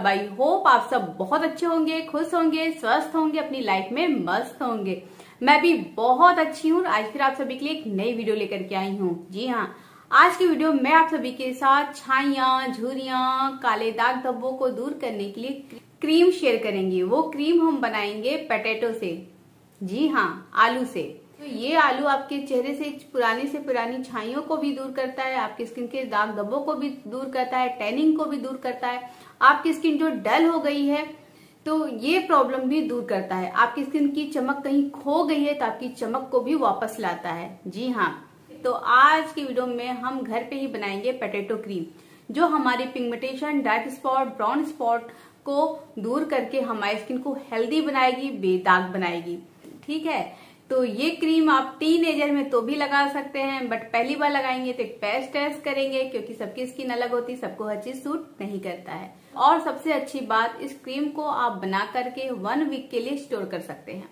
सब I hope आप सब बहुत अच्छे होंगे खुश होंगे स्वस्थ होंगे अपनी लाइफ में मस्त होंगे मैं भी बहुत अच्छी हूँ आज फिर आप सभी के लिए एक नई वीडियो लेकर के आई हूँ जी हाँ आज की वीडियो में आप सभी के साथ छाइया झुरिया काले दाग धब्बों को दूर करने के लिए क्रीम शेयर करेंगे वो क्रीम हम बनाएंगे पटेटो से जी हाँ आलू से तो ये आलू आपके चेहरे से पुरानी से पुरानी छाइयों को भी दूर करता है आपकी स्किन के दाग धब्बों को भी दूर करता है टैनिंग को भी दूर करता है आपकी स्किन जो डल हो गई है तो ये प्रॉब्लम भी दूर करता है आपकी स्किन की चमक कहीं खो गई है तो आपकी चमक को भी वापस लाता है जी हाँ तो आज की वीडियो में हम घर पे ही बनाएंगे पटेटो क्रीम जो हमारे pigmentation dark spot brown spot को दूर करके हमारी स्किन को हेल्दी बनाएगी बेदाग बनाएगी ठीक है तो ये क्रीम आप टीन एजर में तो भी लगा सकते हैं बट पहली बार लगाएंगे तो एक टेस्ट करेंगे क्योंकि सबकी स्किन अलग होती सबको हर चीज सूट नहीं करता है और सबसे अच्छी बात इस क्रीम को आप बना करके वन वीक के लिए स्टोर कर सकते हैं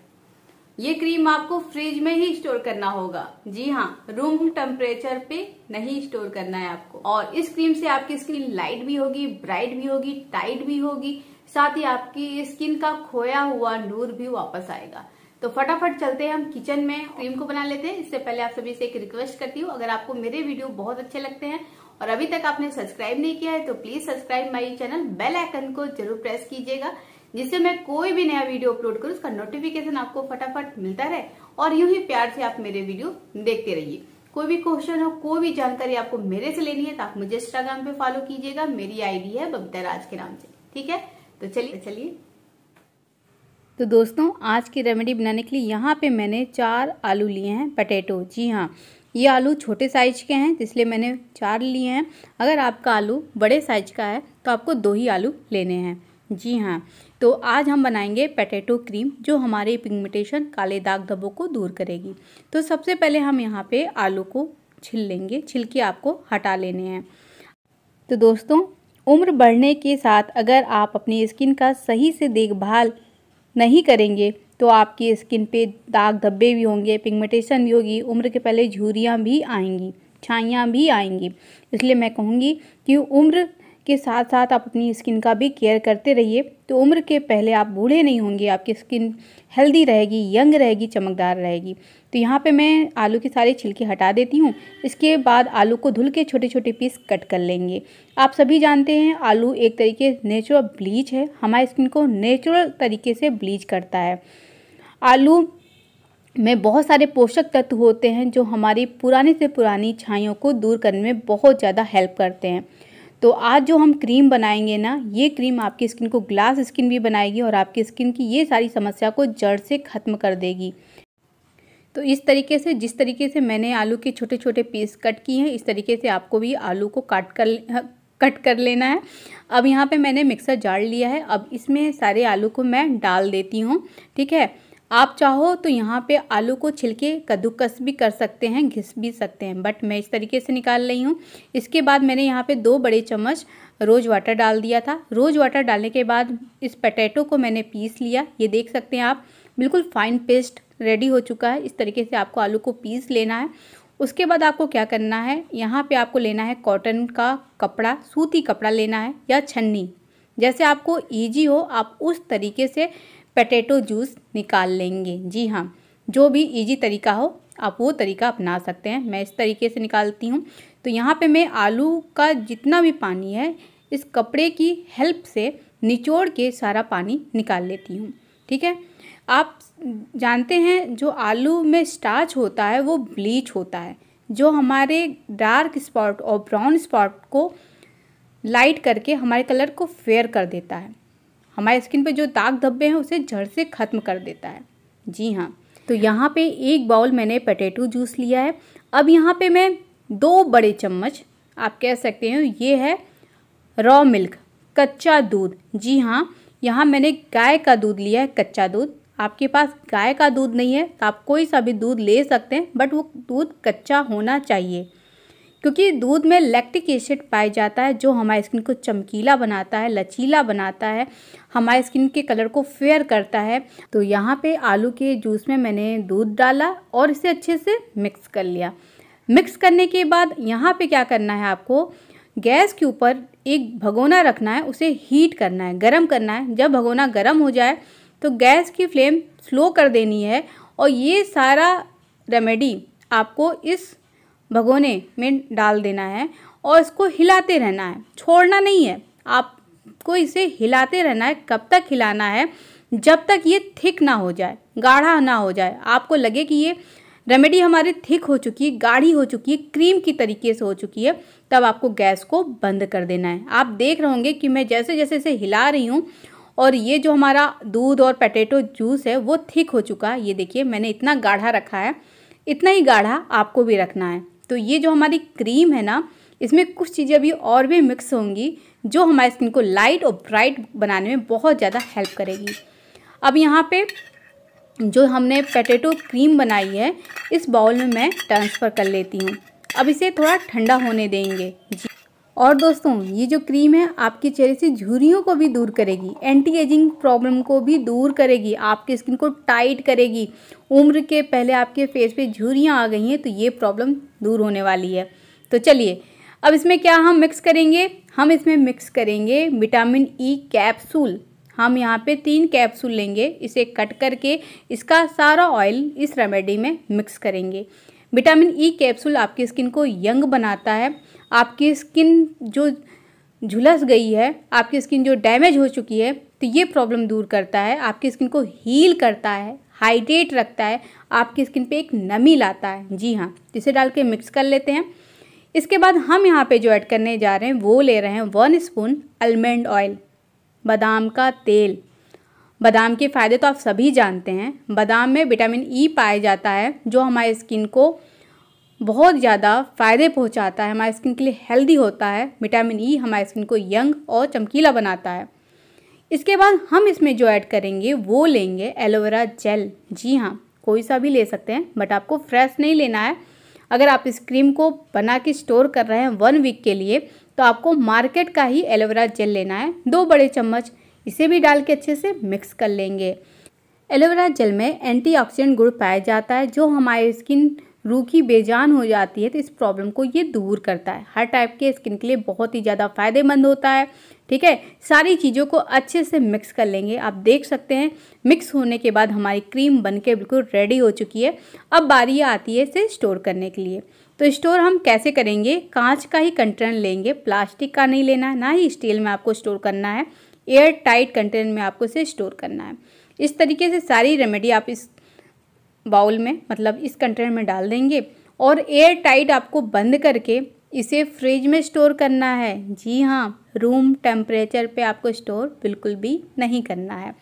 ये क्रीम आपको फ्रिज में ही स्टोर करना होगा जी हाँ रूम टेम्परेचर पे नहीं स्टोर करना है आपको और इस क्रीम से आपकी स्किन लाइट भी होगी ब्राइट भी होगी टाइट भी होगी साथ ही आपकी स्किन का खोया हुआ नूर भी वापस आएगा तो फटाफट चलते हैं हम किचन में क्रीम को बना लेते हैं इससे पहले आप सभी से एक रिक्वेस्ट करती हूँ अगर आपको मेरे वीडियो बहुत अच्छे लगते हैं और अभी तक आपने सब्सक्राइब नहीं किया है तो please subscribe my channel bell icon को जरूर प्रेस कीजिएगा जिससे मैं कोई भी नया वीडियो अपलोड करूँ उसका नोटिफिकेशन आपको फटाफट मिलता रहे और यूं ही प्यार से आप मेरे वीडियो देखते रहिए कोई भी क्वेश्चन हो कोई भी जानकारी आपको मेरे से लेनी है तो आप मुझे इंस्टाग्राम पे फॉलो कीजिएगा मेरी आईडी है बबिता राज के नाम से ठीक है तो चलिए चलिए तो दोस्तों आज की रेमेडी बनाने के लिए यहाँ पे मैंने चार आलू लिए हैं पटेटो जी हाँ ये आलू छोटे साइज के हैं इसलिए मैंने चार लिए हैं अगर आपका आलू बड़े साइज का है तो आपको दो ही आलू लेने हैं जी हाँ तो आज हम बनाएंगे पटेटो क्रीम जो हमारे पिगमेंटेशन काले दाग धब्बों को दूर करेगी तो सबसे पहले हम यहाँ पे आलू को छिल लेंगे छिलके आपको हटा लेने हैं तो दोस्तों उम्र बढ़ने के साथ अगर आप अपनी स्किन का सही से देखभाल नहीं करेंगे तो आपकी स्किन पे दाग धब्बे भी होंगे पिगमेंटेशन भी होगी उम्र के पहले झूरियाँ भी आएंगी छाइयाँ भी आएंगी इसलिए मैं कहूँगी कि उम्र के साथ साथ आप अपनी स्किन का भी केयर करते रहिए तो उम्र के पहले आप बूढ़े नहीं होंगे आपकी स्किन हेल्दी रहेगी यंग रहेगी चमकदार रहेगी तो यहाँ पे मैं आलू के सारे छिलके हटा देती हूँ इसके बाद आलू को धुल के छोटे छोटे पीस कट कर लेंगे आप सभी जानते हैं आलू एक तरीके नेचुरल ब्लीच है हमारे स्किन को नेचुरल तरीके से ब्लीच करता है आलू में बहुत सारे पोषक तत्व होते हैं जो हमारी पुराने से पुरानी छाइयों को दूर करने में बहुत ज़्यादा हेल्प करते हैं तो आज जो हम क्रीम बनाएंगे ना ये क्रीम आपकी स्किन को ग्लास स्किन भी बनाएगी और आपकी स्किन की ये सारी समस्या को जड़ से ख़त्म कर देगी तो इस तरीके से जिस तरीके से मैंने आलू के छोटे छोटे पीस कट किए हैं इस तरीके से आपको भी आलू को काट कर कट कर लेना है अब यहाँ पे मैंने मिक्सर जार लिया है अब इसमें सारे आलू को मैं डाल देती हूँ ठीक है आप चाहो तो यहाँ पे आलू को छिलके कद्दूकस भी कर सकते हैं घिस भी सकते हैं बट मैं इस तरीके से निकाल रही हूँ इसके बाद मैंने यहाँ पे दो बड़े चम्मच रोज़ वाटर डाल दिया था रोज़ वाटर डालने के बाद इस पटेटो को मैंने पीस लिया ये देख सकते हैं आप बिल्कुल फाइन पेस्ट रेडी हो चुका है इस तरीके से आपको आलू को पीस लेना है उसके बाद आपको क्या करना है यहाँ पे आपको लेना है कॉटन का कपड़ा सूती कपड़ा लेना है या छन्नी जैसे आपको ईजी हो आप उस तरीके से पटेटो जूस निकाल लेंगे जी हाँ जो भी इजी तरीका हो आप वो तरीका अपना सकते हैं मैं इस तरीके से निकालती हूँ तो यहाँ पे मैं आलू का जितना भी पानी है इस कपड़े की हेल्प से निचोड़ के सारा पानी निकाल लेती हूँ ठीक है आप जानते हैं जो आलू में स्टार्च होता है वो ब्लीच होता है जो हमारे डार्क स्पॉट और ब्राउन स्पॉट को लाइट करके हमारे कलर को फेयर कर देता है हमारे स्किन पे जो दाग धब्बे हैं उसे जड़ से ख़त्म कर देता है जी हाँ तो यहाँ पे एक बाउल मैंने पटेटो जूस लिया है अब यहाँ पे मैं दो बड़े चम्मच आप कह सकते हैं ये है रॉ मिल्क कच्चा दूध जी हाँ यहाँ मैंने गाय का दूध लिया है कच्चा दूध आपके पास गाय का दूध नहीं है तो आप कोई सा भी दूध ले सकते हैं बट वो दूध कच्चा होना चाहिए क्योंकि दूध में लैक्टिक एसिड पाया जाता है जो हमारी स्किन को चमकीला बनाता है लचीला बनाता है हमारी स्किन के कलर को फेयर करता है तो यहाँ पे आलू के जूस में मैंने दूध डाला और इसे अच्छे से मिक्स कर लिया मिक्स करने के बाद यहाँ पे क्या करना है आपको गैस के ऊपर एक भगोना रखना है उसे हीट करना है गर्म करना है जब भगोना गर्म हो जाए तो गैस की फ्लेम स्लो कर देनी है और ये सारा रेमेडी आपको इस भगोने में डाल देना है और इसको हिलाते रहना है छोड़ना नहीं है आपको इसे हिलाते रहना है कब तक हिलाना है जब तक ये थिक ना हो जाए गाढ़ा ना हो जाए आपको लगे कि ये रेमेडी हमारी थिक हो चुकी है गाढ़ी हो चुकी है क्रीम की तरीके से हो चुकी है तब आपको गैस को बंद कर देना है आप देख रहे होंगे कि मैं जैसे जैसे इसे हिला रही हूँ और ये जो हमारा दूध और पटेटो जूस है वो थिक हो चुका है ये देखिए मैंने इतना गाढ़ा रखा है इतना ही गाढ़ा आपको भी रखना है तो ये जो हमारी क्रीम है ना इसमें कुछ चीज़ें अभी और भी मिक्स होंगी जो हमारी स्किन को लाइट और ब्राइट बनाने में बहुत ज़्यादा हेल्प करेगी अब यहाँ पे जो हमने पटेटो क्रीम बनाई है इस बाउल में मैं ट्रांसफ़र कर लेती हूँ अब इसे थोड़ा ठंडा होने देंगे और दोस्तों ये जो क्रीम है आपके चेहरे से झुरियों को भी दूर करेगी एंटी एजिंग प्रॉब्लम को भी दूर करेगी आपकी स्किन को टाइट करेगी उम्र के पहले आपके फेस पे झुरियाँ आ गई हैं तो ये प्रॉब्लम दूर होने वाली है तो चलिए अब इसमें क्या हम मिक्स करेंगे हम इसमें मिक्स करेंगे विटामिन ई e कैप्सूल हम यहाँ पे तीन कैप्सूल लेंगे इसे कट करके इसका सारा ऑयल इस रेमेडी में मिक्स करेंगे विटामिन ई e कैप्सूल आपकी स्किन को यंग बनाता है आपकी स्किन जो झुलस गई है आपकी स्किन जो डैमेज हो चुकी है तो ये प्रॉब्लम दूर करता है आपकी स्किन को हील करता है हाइड्रेट रखता है आपकी स्किन पे एक नमी लाता है जी हाँ इसे डाल के मिक्स कर लेते हैं इसके बाद हम यहाँ पे जो ऐड करने जा रहे हैं वो ले रहे हैं वन स्पून अलमंड ऑयल बादाम का तेल बादाम के फ़ायदे तो आप सभी जानते हैं बादाम में विटामिन ई e पाया जाता है जो हमारे स्किन को बहुत ज़्यादा फ़ायदे पहुंचाता है हमारे स्किन के लिए हेल्दी होता है विटामिन ई e हमारे स्किन को यंग और चमकीला बनाता है इसके बाद हम इसमें जो ऐड करेंगे वो लेंगे एलोवेरा जेल जी हाँ कोई सा भी ले सकते हैं बट आपको फ्रेश नहीं लेना है अगर आप इस क्रीम को बना के स्टोर कर रहे हैं वन वीक के लिए तो आपको मार्केट का ही एलोवेरा जेल लेना है दो बड़े चम्मच इसे भी डाल के अच्छे से मिक्स कर लेंगे एलोवेरा जेल में एंटीऑक्सीडेंट गुड़ पाया जाता है जो हमारे स्किन रूखी बेजान हो जाती है तो इस प्रॉब्लम को ये दूर करता है हर टाइप के स्किन के लिए बहुत ही ज़्यादा फायदेमंद होता है ठीक है सारी चीज़ों को अच्छे से मिक्स कर लेंगे आप देख सकते हैं मिक्स होने के बाद हमारी क्रीम बन के बिल्कुल रेडी हो चुकी है अब बारी आती है इसे स्टोर करने के लिए तो स्टोर हम कैसे करेंगे कांच का ही कंटेनर लेंगे प्लास्टिक का नहीं लेना है ना ही स्टील में आपको स्टोर करना है एयर टाइट कंटेनर में आपको इसे स्टोर करना है इस तरीके से सारी रेमेडी आप इस बाउल में मतलब इस कंटेनर में डाल देंगे और एयर टाइट आपको बंद करके इसे फ्रिज में स्टोर करना है जी हाँ रूम टेम्परेचर पे आपको स्टोर बिल्कुल भी नहीं करना है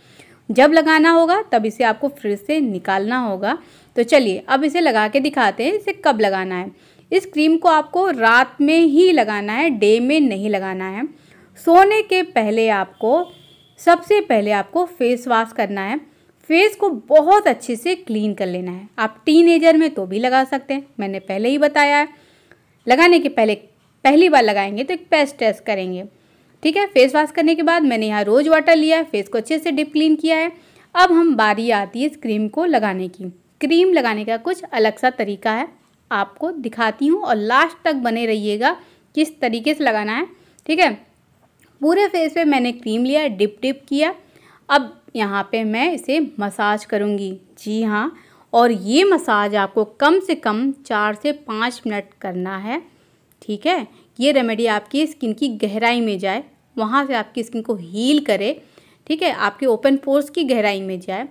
जब लगाना होगा तब इसे आपको फ्रिज से निकालना होगा तो चलिए अब इसे लगा के दिखाते हैं इसे कब लगाना है इस क्रीम को आपको रात में ही लगाना है डे में नहीं लगाना है सोने के पहले आपको सबसे पहले आपको फेस वॉश करना है फेस को बहुत अच्छे से क्लीन कर लेना है आप टीन एजर में तो भी लगा सकते हैं मैंने पहले ही बताया है लगाने के पहले पहली बार लगाएंगे तो एक पेस्ट टेस्ट करेंगे ठीक है फेस वॉश करने के बाद मैंने यहाँ रोज़ वाटर लिया है फेस को अच्छे से डिप क्लीन किया है अब हम बारी आती है इस क्रीम को लगाने की क्रीम लगाने का कुछ अलग सा तरीका है आपको दिखाती हूँ और लास्ट तक बने रहिएगा किस तरीके से लगाना है ठीक है पूरे फेस पे मैंने क्रीम लिया डिप डिप किया अब यहाँ पे मैं इसे मसाज करूँगी जी हाँ और ये मसाज आपको कम से कम चार से पाँच मिनट करना है ठीक है ये रेमेडी आपकी स्किन की गहराई में जाए वहाँ से आपकी स्किन को हील करे ठीक है आपके ओपन पोर्स की गहराई में जाए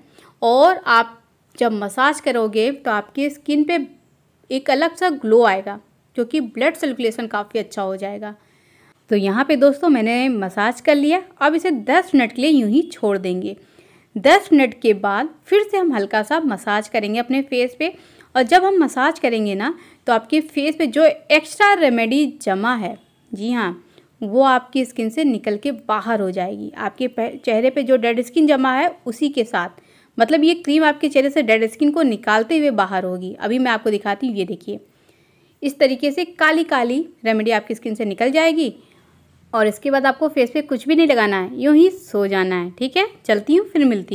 और आप जब मसाज करोगे तो आपके स्किन पे एक अलग सा ग्लो आएगा क्योंकि ब्लड सर्कुलेशन काफ़ी अच्छा हो जाएगा तो यहाँ पे दोस्तों मैंने मसाज कर लिया अब इसे 10 मिनट के लिए यूं ही छोड़ देंगे दस मिनट के बाद फिर से हम हल्का सा मसाज करेंगे अपने फेस पे और जब हम मसाज करेंगे ना तो आपके फेस पे जो एक्स्ट्रा रेमेडी जमा है जी हाँ वो आपकी स्किन से निकल के बाहर हो जाएगी आपके चेहरे पे जो डेड स्किन जमा है उसी के साथ मतलब ये क्रीम आपके चेहरे से डेड स्किन को निकालते हुए बाहर होगी अभी मैं आपको दिखाती हूँ ये देखिए इस तरीके से काली काली रेमेडी आपकी स्किन से निकल जाएगी और इसके बाद आपको फेस पे कुछ भी नहीं लगाना है यूँ ही सो जाना है ठीक है चलती हूँ फिर मिलती हूँ